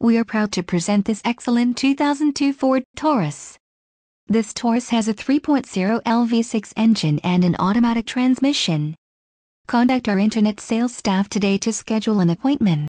we are proud to present this excellent 2002 Ford Taurus. This Taurus has a 3.0 L V6 engine and an automatic transmission. Contact our internet sales staff today to schedule an appointment.